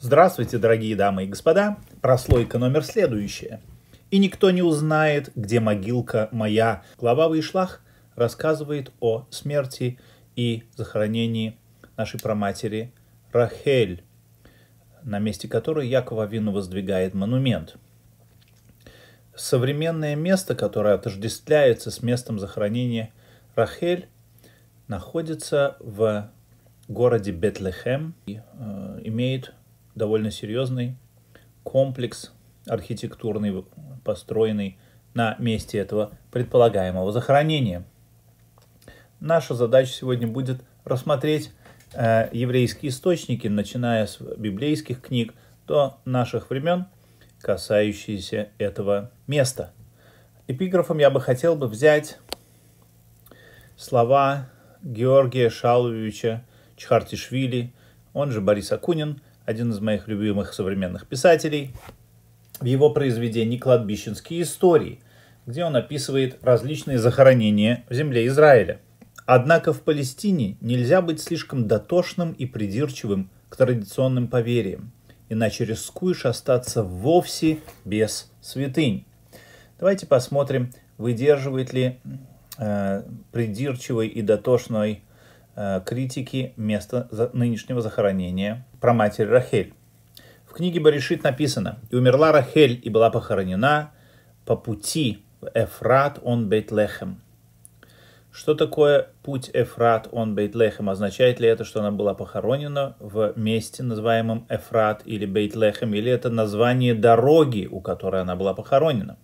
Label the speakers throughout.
Speaker 1: Здравствуйте, дорогие дамы и господа. Прослойка номер следующая. «И никто не узнает, где могилка моя». Глава вышлах рассказывает о смерти и захоронении нашей праматери Рахель, на месте которой Якова Вину воздвигает монумент. Современное место, которое отождествляется с местом захоронения Рахель, находится в городе Бетлехем и э, имеет довольно серьезный комплекс архитектурный, построенный на месте этого предполагаемого захоронения. Наша задача сегодня будет рассмотреть э, еврейские источники, начиная с библейских книг до наших времен, касающиеся этого места. Эпиграфом я бы хотел бы взять слова Георгия Шаловича Чхартишвили, он же Борис Акунин – один из моих любимых современных писателей, в его произведении «Кладбищенские истории», где он описывает различные захоронения в земле Израиля. Однако в Палестине нельзя быть слишком дотошным и придирчивым к традиционным поверьям, иначе рискуешь остаться вовсе без святынь. Давайте посмотрим, выдерживает ли э, придирчивой и дотошной э, критики место за, нынешнего захоронения про матерь Рахель. В книге Баришит написано, «И умерла Рахель, и была похоронена по пути в Эфрат он Бейтлехем». Что такое путь Эфрат он Бейтлехем? Означает ли это, что она была похоронена в месте, называемом Эфрат или Бейтлехем, или это название дороги, у которой она была похоронена?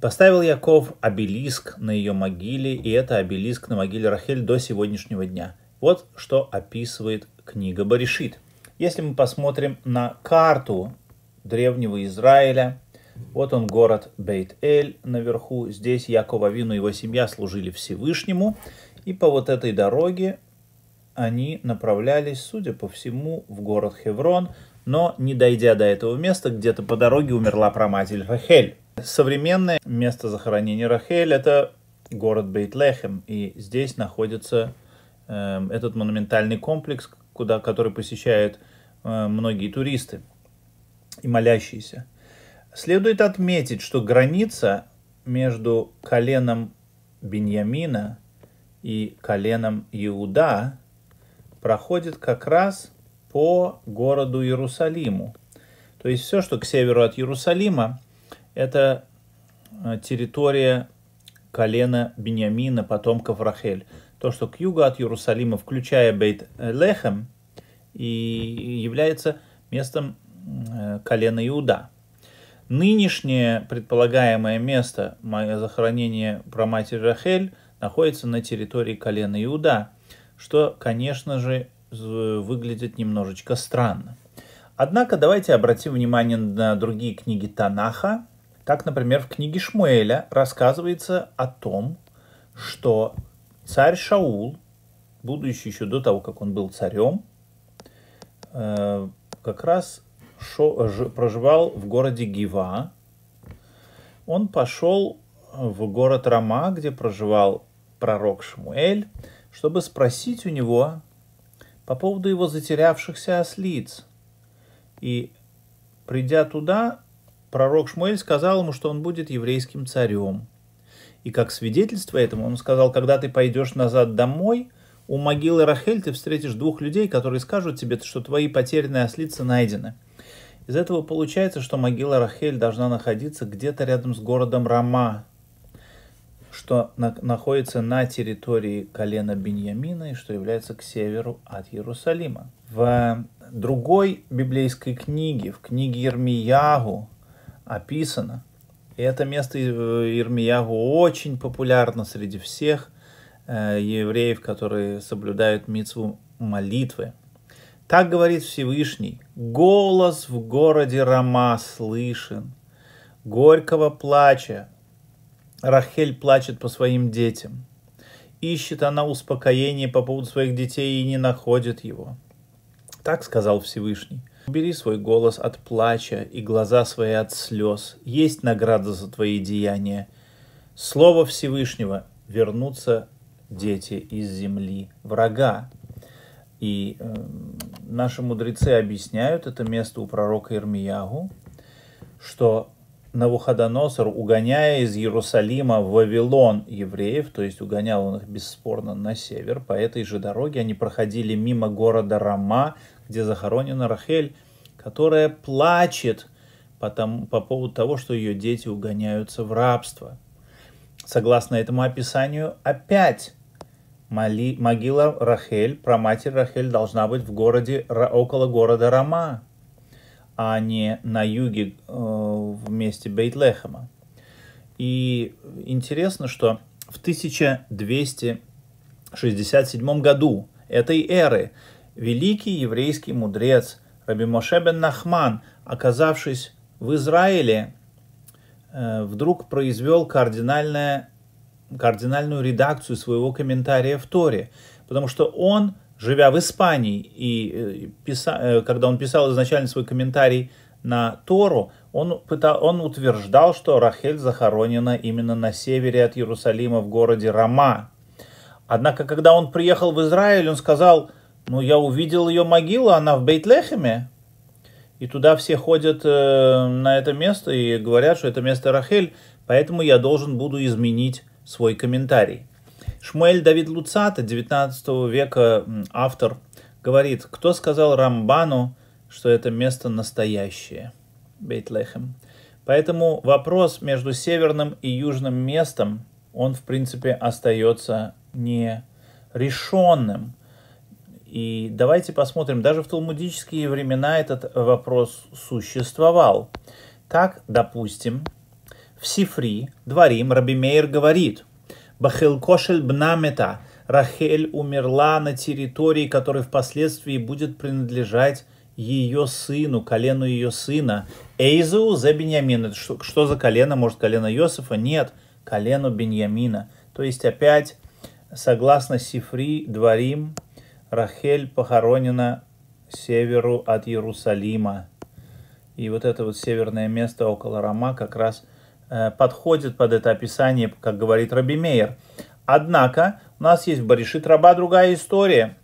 Speaker 1: Поставил Яков обелиск на ее могиле, и это обелиск на могиле Рахель до сегодняшнего дня. Вот что описывает книга Баришит. Если мы посмотрим на карту древнего Израиля, вот он город Бейт-Эль наверху, здесь Якова Вину и его семья служили Всевышнему, и по вот этой дороге они направлялись, судя по всему, в город Хеврон, но не дойдя до этого места, где-то по дороге умерла проматерь Рахель. Современное место захоронения Рахель это город Бейт-Лехем, и здесь находится э, этот монументальный комплекс, куда, который посещают э, многие туристы и молящиеся. Следует отметить, что граница между коленом Беньямина и коленом Иуда проходит как раз по городу Иерусалиму. То есть все, что к северу от Иерусалима, это э, территория колена Беньямина, потомков Рахель то, что к югу от Иерусалима, включая Бейт Лехем, и является местом э, колена Иуда. Нынешнее предполагаемое место захоронения праматери Рахель находится на территории колена Иуда, что, конечно же, выглядит немножечко странно. Однако давайте обратим внимание на другие книги Танаха. Так, например, в книге Шмуэля рассказывается о том, что царь Шаул, будучи еще до того, как он был царем, э, как раз проживал в городе Гива. Он пошел в город Рама, где проживал пророк Шмуэль, чтобы спросить у него по поводу его затерявшихся ослиц. И придя туда, пророк Шмуэль сказал ему, что он будет еврейским царем – и как свидетельство этому он сказал, когда ты пойдешь назад домой, у могилы Рахель ты встретишь двух людей, которые скажут тебе, что твои потерянные ослицы найдены. Из этого получается, что могила Рахель должна находиться где-то рядом с городом Рама, что на, находится на территории колена Беньямина и что является к северу от Иерусалима. В другой библейской книге, в книге Ермиягу, описано, и это место э, Ирмиягу очень популярно среди всех э, евреев, которые соблюдают митцву молитвы. Так говорит Всевышний, голос в городе Рама слышен, горького плача. Рахель плачет по своим детям. Ищет она успокоение по поводу своих детей и не находит его. Так сказал Всевышний. Убери свой голос от плача и глаза свои от слез. Есть награда за твои деяния. Слово Всевышнего вернутся дети из земли врага. И э, наши мудрецы объясняют это место у пророка Ирмиягу, что Навуходоносор, угоняя из Иерусалима в Вавилон евреев, то есть угонял он их бесспорно на север, по этой же дороге они проходили мимо города Рама, где захоронена Рахель, которая плачет по тому по поводу того, что ее дети угоняются в рабство. Согласно этому описанию, опять моли, могила Рахель, проматерь Рахель должна быть в городе, около города Рама, а не на юге э, в месте Бейтлехема. И интересно, что в 1267 году этой эры великий еврейский мудрец Раби Мошебен Нахман, оказавшись в Израиле, э, вдруг произвел кардинальное, кардинальную редакцию своего комментария в Торе, потому что он, живя в Испании, и э, писа, э, когда он писал изначально свой комментарий на Тору, он, пытал, он утверждал, что Рахель захоронена именно на севере от Иерусалима в городе Рама. Однако, когда он приехал в Израиль, он сказал – ну, я увидел ее могилу, она в Бейтлехеме. И туда все ходят э, на это место и говорят, что это место Рахель. Поэтому я должен буду изменить свой комментарий. Шмуэль Давид Луцата, 19 века автор, говорит, кто сказал Рамбану, что это место настоящее, Бейтлехем. Поэтому вопрос между северным и южным местом, он, в принципе, остается не решенным. И давайте посмотрим, даже в талмудические времена этот вопрос существовал. Так, допустим, в Сифри, Дворим, Рабимейр говорит, «Бахилкошель бнамета, Рахель умерла на территории, которая впоследствии будет принадлежать ее сыну, колену ее сына. Эйзу за Беньямин. Что, что за колено? Может, колено Иосифа? Нет, колено Беньямина. То есть опять, согласно Сифри, Дворим, Рахель похоронена к северу от Иерусалима. И вот это вот северное место около Рама как раз э, подходит под это описание, как говорит Раби Мейер. Однако у нас есть в Баришит Раба другая история,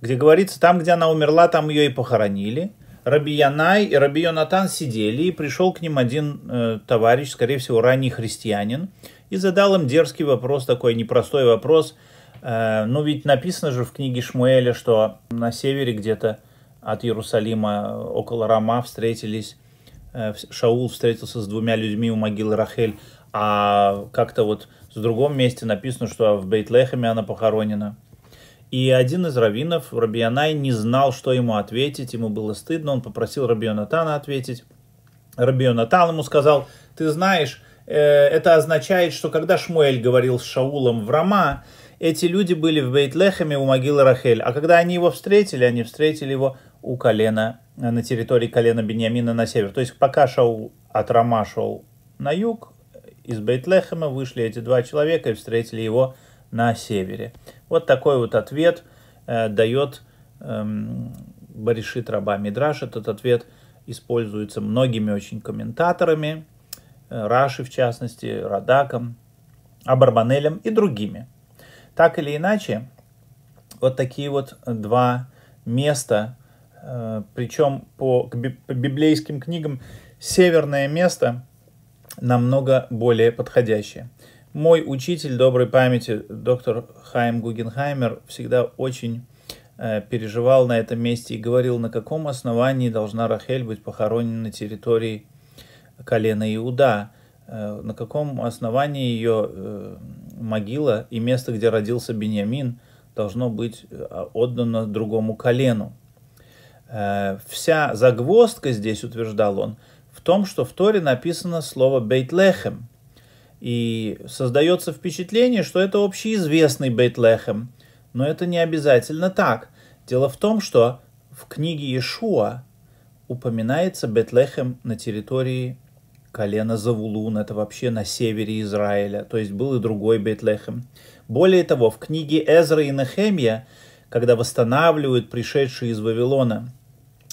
Speaker 1: где говорится, там, где она умерла, там ее и похоронили. Раби Янай и Раби Йонатан сидели, и пришел к ним один э, товарищ, скорее всего, ранний христианин, и задал им дерзкий вопрос, такой непростой вопрос – Э, ну ведь написано же в книге Шмуэля, что на севере где-то от Иерусалима э, около Рама встретились, э, Шаул встретился с двумя людьми у могилы Рахель, а как-то вот в другом месте написано, что в Бейтлехеме она похоронена. И один из раввинов, Рабианай, не знал, что ему ответить, ему было стыдно, он попросил Рабионатана ответить. Рабионатан ему сказал, ты знаешь, это означает, что когда Шмуэль говорил с Шаулом в Рама, эти люди были в Бейтлехеме у могилы Рахель, а когда они его встретили, они встретили его у колена, э, на территории колена Беньямина на север. То есть пока Шау от Рама шел на юг, из Бейтлехема вышли эти два человека и встретили его на севере. Вот такой вот ответ э, дает э, Баришит Раба Мидраш. Этот ответ используется многими очень комментаторами, э, Раши в частности, Радаком, Абарбанелем и другими. Так или иначе, вот такие вот два места, э, причем по, библейским книгам северное место намного более подходящее. Мой учитель доброй памяти, доктор Хайм Гугенхаймер, всегда очень э, переживал на этом месте и говорил, на каком основании должна Рахель быть похоронена на территории колена Иуда, э, на каком основании ее могила и место, где родился Беньямин, должно быть э, отдано другому колену. Э, вся загвоздка здесь, утверждал он, в том, что в Торе написано слово «бейтлехем», и создается впечатление, что это общеизвестный Бейтлехем, но это не обязательно так. Дело в том, что в книге Иешуа упоминается Бетлехем на территории колено Завулун, это вообще на севере Израиля, то есть был и другой Бетлехем. Более того, в книге Эзра и Нехемия, когда восстанавливают пришедшие из Вавилона,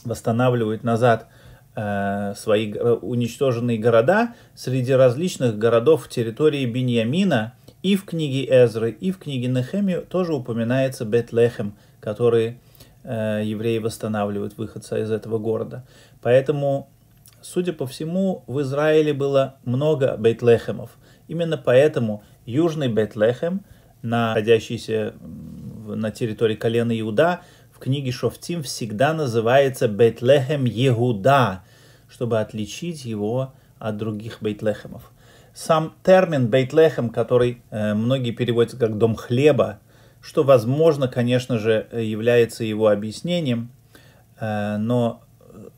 Speaker 1: восстанавливают назад э, свои э, уничтоженные города, среди различных городов в территории Беньямина, и в книге Эзры, и в книге Нехемии тоже упоминается Бетлехем, который э, евреи восстанавливают выходца из этого города. Поэтому Судя по всему, в Израиле было много Бейтлехемов. Именно поэтому Южный Бейтлехем, находящийся на территории колена Иуда, в книге Шофтим всегда называется Бейтлехем Егуда, чтобы отличить его от других Бейтлехемов. Сам термин Бейтлехем, который э, многие переводят как «дом хлеба», что, возможно, конечно же, является его объяснением, э, но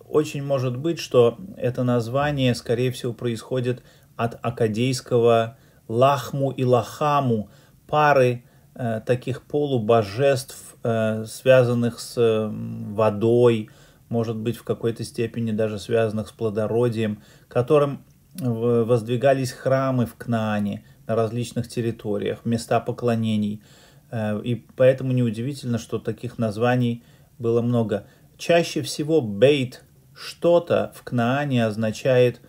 Speaker 1: очень может быть, что это название, скорее всего, происходит от акадейского лахму и лахаму, пары э, таких полубожеств, э, связанных с э, водой, может быть, в какой-то степени даже связанных с плодородием, которым воздвигались храмы в Кнаане на различных территориях, места поклонений. Э, и поэтому неудивительно, что таких названий было много. Чаще всего бейт что-то в Кнаане означает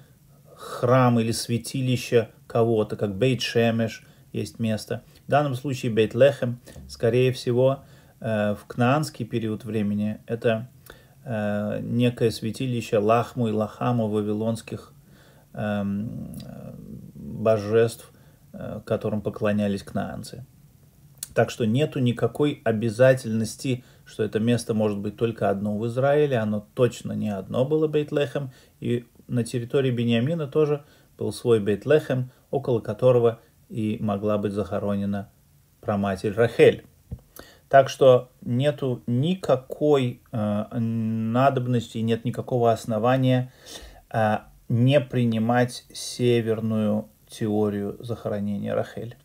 Speaker 1: храм или святилище кого-то, как Бейт Шемеш есть место. В данном случае Бейт Лехем, скорее всего, э, в кнаанский период времени это э, некое святилище Лахму и лахама вавилонских эм, божеств, э, которым поклонялись кнаанцы. Так что нету никакой обязательности что это место может быть только одно в Израиле, оно точно не одно было Бейтлехем, и на территории Бениамина тоже был свой Бейтлехем, около которого и могла быть захоронена проматерь Рахель. Так что нету никакой э, надобности, нет никакого основания э, не принимать северную теорию захоронения Рахель.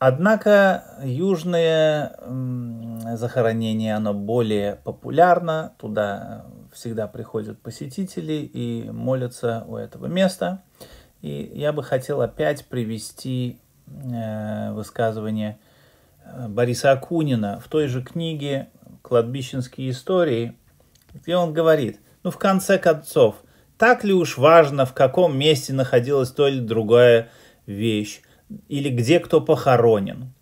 Speaker 1: Однако южные захоронение, оно более популярно, туда э, всегда приходят посетители и молятся у этого места. И я бы хотел опять привести э, высказывание э, Бориса Акунина в той же книге «Кладбищенские истории», где он говорит, ну, в конце концов, так ли уж важно, в каком месте находилась то или другая вещь, или где кто похоронен.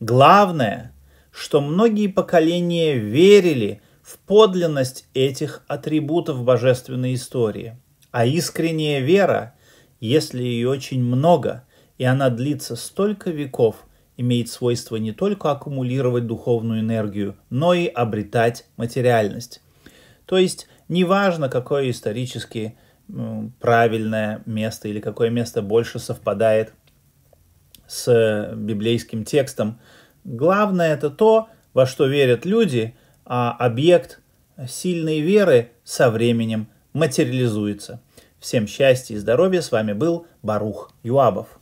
Speaker 1: Главное, что многие поколения верили в подлинность этих атрибутов божественной истории. А искренняя вера, если ее очень много, и она длится столько веков, имеет свойство не только аккумулировать духовную энергию, но и обретать материальность. То есть неважно, какое исторически правильное место или какое место больше совпадает с библейским текстом, Главное это то, во что верят люди, а объект сильной веры со временем материализуется. Всем счастья и здоровья, с вами был Барух Юабов.